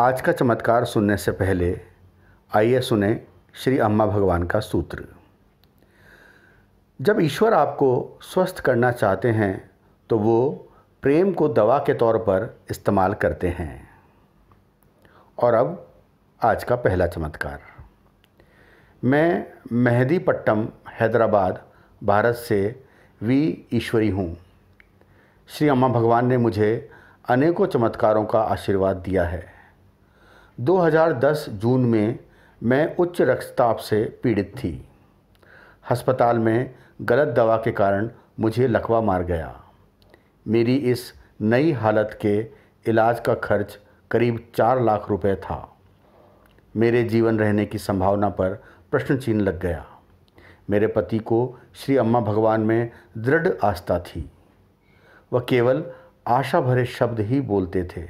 आज का चमत्कार सुनने से पहले आइए सुने श्री अम्मा भगवान का सूत्र जब ईश्वर आपको स्वस्थ करना चाहते हैं तो वो प्रेम को दवा के तौर पर इस्तेमाल करते हैं और अब आज का पहला चमत्कार मैं मेहदीपट्टम हैदराबाद भारत से वी ईश्वरी हूँ श्री अम्मा भगवान ने मुझे अनेकों चमत्कारों का आशीर्वाद दिया है 2010 जून में मैं उच्च रक्तचाप से पीड़ित थी अस्पताल में गलत दवा के कारण मुझे लकवा मार गया मेरी इस नई हालत के इलाज का खर्च करीब चार लाख रुपए था मेरे जीवन रहने की संभावना पर प्रश्न चिन्ह लग गया मेरे पति को श्री अम्मा भगवान में दृढ़ आस्था थी वह केवल आशा भरे शब्द ही बोलते थे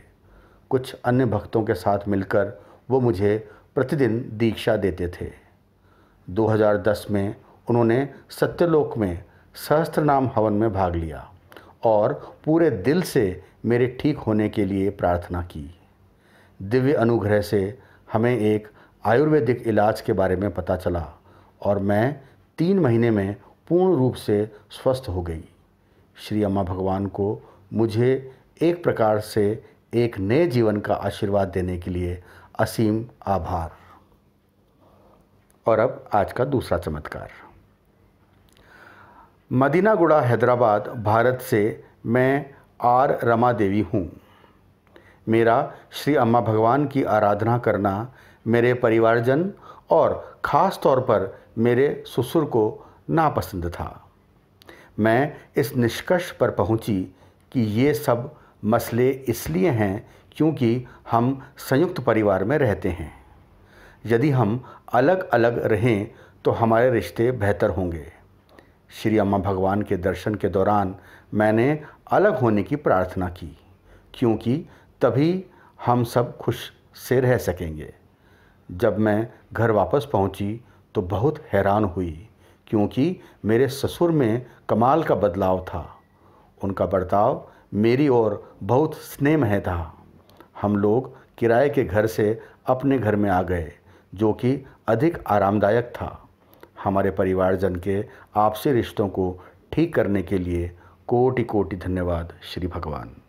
कुछ अन्य भक्तों के साथ मिलकर वो मुझे प्रतिदिन दीक्षा देते थे 2010 में उन्होंने सत्यलोक में सहस्त्र नाम हवन में भाग लिया और पूरे दिल से मेरे ठीक होने के लिए प्रार्थना की दिव्य अनुग्रह से हमें एक आयुर्वेदिक इलाज के बारे में पता चला और मैं तीन महीने में पूर्ण रूप से स्वस्थ हो गई श्री अम्मा भगवान को मुझे एक प्रकार से एक नए जीवन का आशीर्वाद देने के लिए असीम आभार और अब आज का दूसरा चमत्कार मदीनागुड़ा हैदराबाद भारत से मैं आर रमा देवी हूँ मेरा श्री अम्मा भगवान की आराधना करना मेरे परिवारजन और ख़ास तौर पर मेरे ससुर को नापसंद था मैं इस निष्कर्ष पर पहुँची कि ये सब मसले इसलिए हैं क्योंकि हम संयुक्त परिवार में रहते हैं यदि हम अलग अलग रहें तो हमारे रिश्ते बेहतर होंगे श्री अम्मा भगवान के दर्शन के दौरान मैंने अलग होने की प्रार्थना की क्योंकि तभी हम सब खुश से रह सकेंगे जब मैं घर वापस पहुंची तो बहुत हैरान हुई क्योंकि मेरे ससुर में कमाल का बदलाव था उनका बर्ताव मेरी ओर बहुत स्नेह है था हम लोग किराए के घर से अपने घर में आ गए जो कि अधिक आरामदायक था हमारे परिवारजन के आपसी रिश्तों को ठीक करने के लिए कोटि कोटि धन्यवाद श्री भगवान